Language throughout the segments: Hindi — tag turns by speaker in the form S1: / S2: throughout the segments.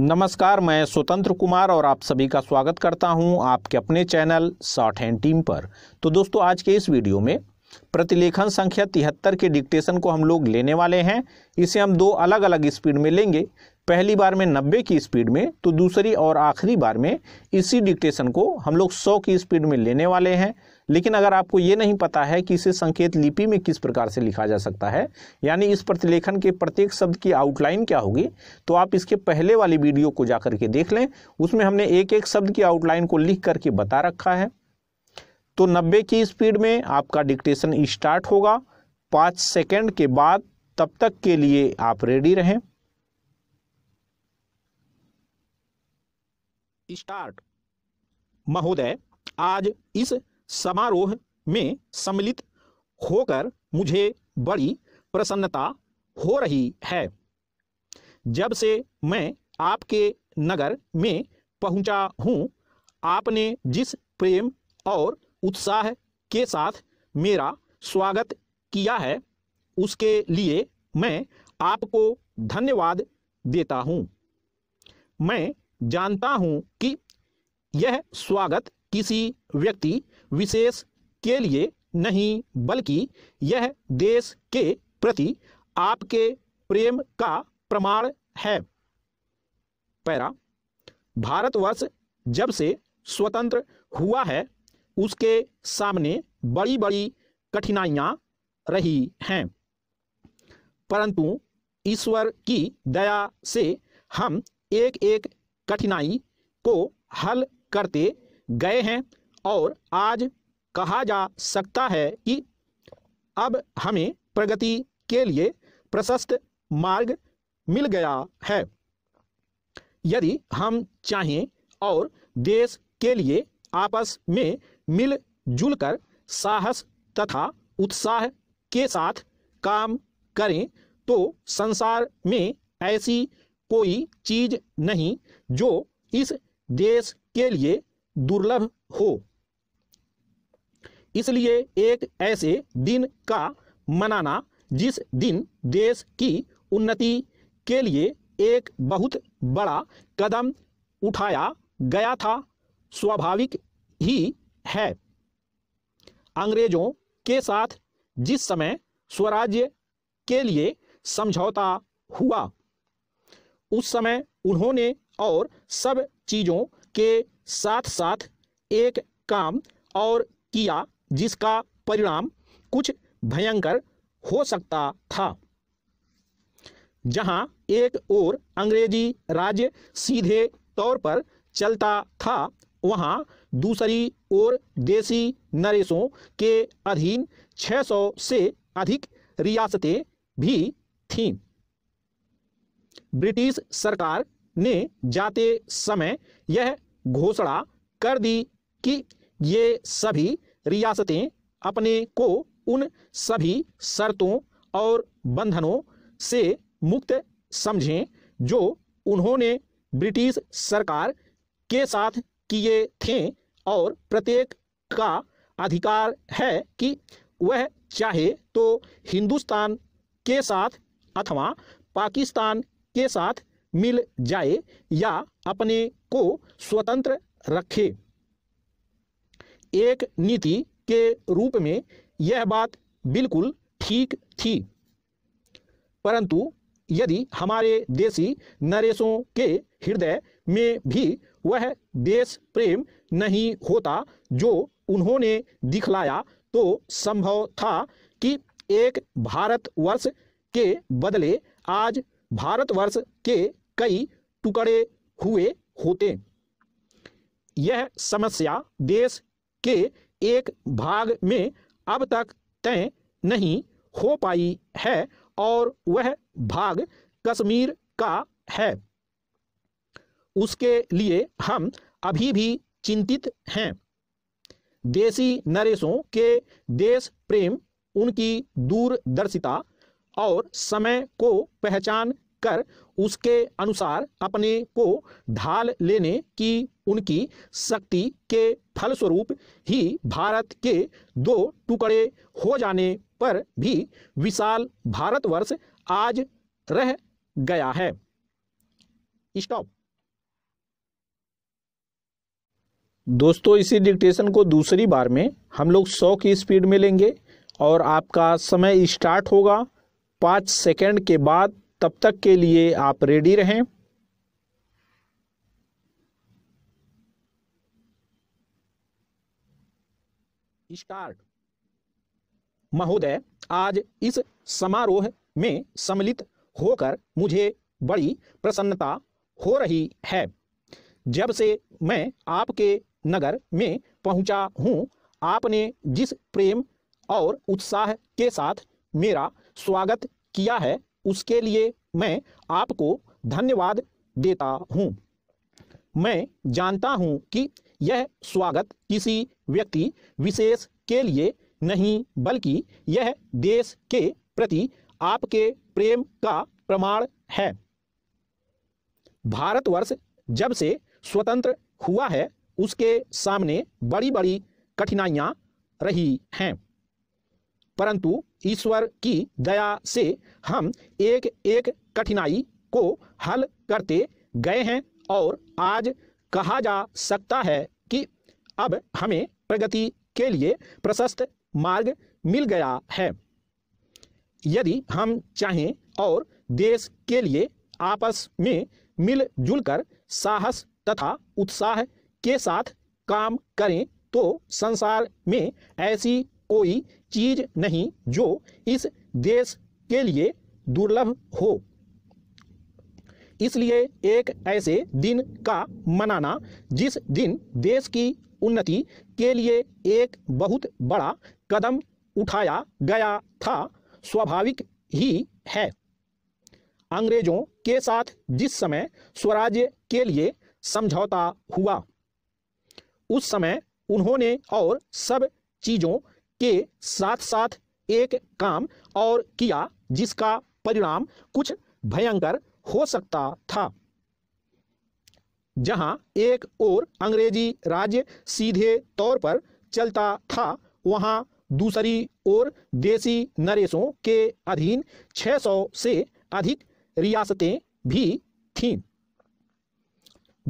S1: नमस्कार मैं स्वतंत्र कुमार और आप सभी का स्वागत करता हूं आपके अपने चैनल शॉर्ट हैंड टीम पर तो दोस्तों आज के इस वीडियो में प्रतिलेखन संख्या तिहत्तर के डिक्टेशन को हम लोग लेने वाले हैं इसे हम दो अलग अलग स्पीड में लेंगे पहली बार में 90 की स्पीड में तो दूसरी और आखिरी बार में इसी डिक्टेशन को हम लोग 100 की स्पीड में लेने वाले हैं लेकिन अगर आपको ये नहीं पता है कि इसे संकेत लिपि में किस प्रकार से लिखा जा सकता है यानी इस प्रतिलेखन के प्रत्येक शब्द की आउटलाइन क्या होगी तो आप इसके पहले वाली वीडियो को जा करके देख लें उसमें हमने एक एक शब्द की आउटलाइन को लिख करके बता रखा है तो 90 की स्पीड में आपका डिक्टेशन स्टार्ट होगा पाँच सेकेंड के बाद तब तक के लिए आप रेडी रहें स्टार्ट महोदय आज इस समारोह में सम्मिलित होकर मुझे बड़ी प्रसन्नता हो रही है जब से मैं आपके नगर में पहुंचा हूं आपने जिस प्रेम और उत्साह के साथ मेरा स्वागत किया है उसके लिए मैं आपको धन्यवाद देता हूं मैं जानता हूं कि यह स्वागत किसी व्यक्ति विशेष के लिए नहीं बल्कि यह देश के प्रति आपके प्रेम का प्रमाण है पैरा भारतवर्ष जब से स्वतंत्र हुआ है उसके सामने बड़ी बड़ी कठिनाइयां रही हैं परंतु ईश्वर की दया से हम एक एक कठिनाई को हल करते गए हैं और आज कहा जा सकता है कि अब हमें प्रगति के लिए प्रशस्त मार्ग मिल गया है यदि हम चाहें और देश के लिए आपस में मिलजुल कर साहस तथा उत्साह के साथ काम करें तो संसार में ऐसी कोई चीज नहीं जो इस देश के लिए दुर्लभ हो इसलिए एक ऐसे दिन का मनाना जिस दिन देश की उन्नति के लिए एक बहुत बड़ा कदम उठाया गया था स्वाभाविक ही है अंग्रेजों के साथ जिस समय स्वराज्य के लिए समझौता हुआ उस समय उन्होंने और सब चीज़ों के साथ साथ एक काम और किया जिसका परिणाम कुछ भयंकर हो सकता था जहां एक ओर अंग्रेजी राज्य सीधे तौर पर चलता था वहां दूसरी ओर देसी नरेशों के अधीन 600 से अधिक रियासतें भी थीं ब्रिटिश सरकार ने जाते समय यह घोषणा कर दी कि ये सभी रियासतें अपने को उन सभी शर्तों और बंधनों से मुक्त समझें जो उन्होंने ब्रिटिश सरकार के साथ किए थे और प्रत्येक का अधिकार है कि वह चाहे तो हिंदुस्तान के साथ अथवा पाकिस्तान के साथ मिल जाए या अपने को स्वतंत्र रखे एक नीति के रूप में यह बात बिल्कुल ठीक थी परंतु यदि हमारे देसी नरेशों के हृदय में भी वह देश प्रेम नहीं होता जो उन्होंने दिखलाया तो संभव था कि एक भारतवर्ष के बदले आज भारतवर्ष के कई टुकड़े हुए होते यह समस्या देश के एक भाग में अब तक तय नहीं हो पाई है और वह भाग कश्मीर का है उसके लिए हम अभी भी चिंतित हैं देसी नरेशों के देश प्रेम उनकी दूरदर्शिता और समय को पहचान कर उसके अनुसार अपने को ढाल लेने की उनकी शक्ति के फलस्वरूप ही भारत के दो टुकड़े हो जाने पर भी विशाल भारतवर्ष आज रह गया है स्टॉप दोस्तों इसी डिक्टेशन को दूसरी बार में हम लोग सौ की स्पीड में लेंगे और आपका समय स्टार्ट होगा पाँच सेकंड के बाद तब तक के लिए आप रेडी रहें स्टार्ट महोदय आज इस समारोह में सम्मिलित होकर मुझे बड़ी प्रसन्नता हो रही है जब से मैं आपके नगर में पहुंचा हूं आपने जिस प्रेम और उत्साह के साथ मेरा स्वागत किया है उसके लिए मैं आपको धन्यवाद देता हूँ मैं जानता हूँ कि यह स्वागत किसी व्यक्ति विशेष के लिए नहीं बल्कि यह देश के प्रति आपके प्रेम का प्रमाण है भारतवर्ष जब से स्वतंत्र हुआ है उसके सामने बड़ी बड़ी कठिनाइयाँ रही हैं परंतु ईश्वर की दया से हम एक एक कठिनाई को हल करते गए हैं और आज कहा जा सकता है कि अब हमें प्रगति के लिए प्रशस्त मार्ग मिल गया है यदि हम चाहें और देश के लिए आपस में मिलजुल कर साहस तथा उत्साह के साथ काम करें तो संसार में ऐसी कोई चीज नहीं जो इस देश के लिए दुर्लभ हो इसलिए एक ऐसे दिन का मनाना जिस दिन देश की उन्नति के लिए एक बहुत बड़ा कदम उठाया गया था स्वाभाविक ही है अंग्रेजों के साथ जिस समय स्वराज्य के लिए समझौता हुआ उस समय उन्होंने और सब चीज़ों के साथ साथ एक काम और किया जिसका परिणाम कुछ भयंकर हो सकता था जहां एक और अंग्रेजी राज्य सीधे तौर पर चलता था वहां दूसरी ओर देसी नरेशों के अधीन 600 से अधिक रियासतें भी थीं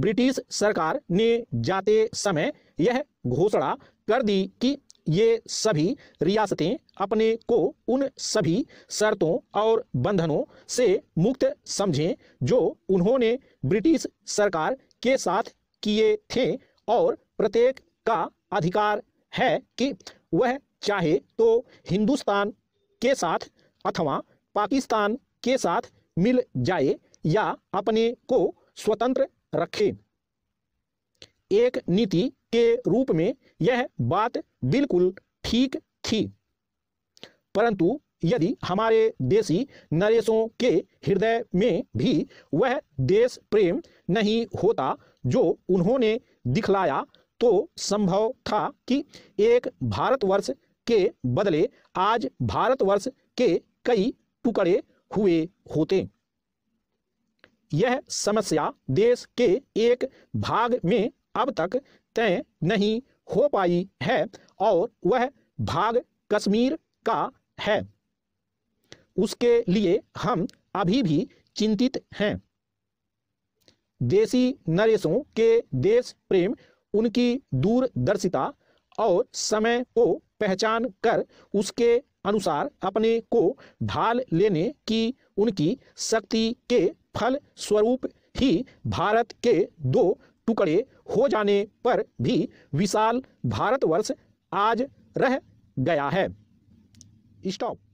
S1: ब्रिटिश सरकार ने जाते समय यह घोषणा कर दी कि ये सभी रियासतें अपने को उन सभी शर्तों और बंधनों से मुक्त समझें जो उन्होंने ब्रिटिश सरकार के साथ किए थे और प्रत्येक का अधिकार है कि वह चाहे तो हिंदुस्तान के साथ अथवा पाकिस्तान के साथ मिल जाए या अपने को स्वतंत्र रखे एक नीति के रूप में यह बात बिल्कुल ठीक थी परंतु यदि हमारे देशी नरेशों के हृदय में भी वह देश प्रेम नहीं होता जो उन्होंने दिखलाया तो संभव था कि एक भारतवर्ष के बदले आज भारतवर्ष के कई टुकड़े हुए होते यह समस्या देश के एक भाग में अब तक तय नहीं हो पाई है और वह भाग कश्मीर का है उसके लिए हम अभी भी चिंतित हैं देसी नरेशों के देश प्रेम उनकी दूरदर्शिता और समय को पहचान कर उसके अनुसार अपने को ढाल लेने की उनकी शक्ति के फल स्वरूप ही भारत के दो टुकड़े हो जाने पर भी विशाल भारतवर्ष आज रह गया है स्टॉप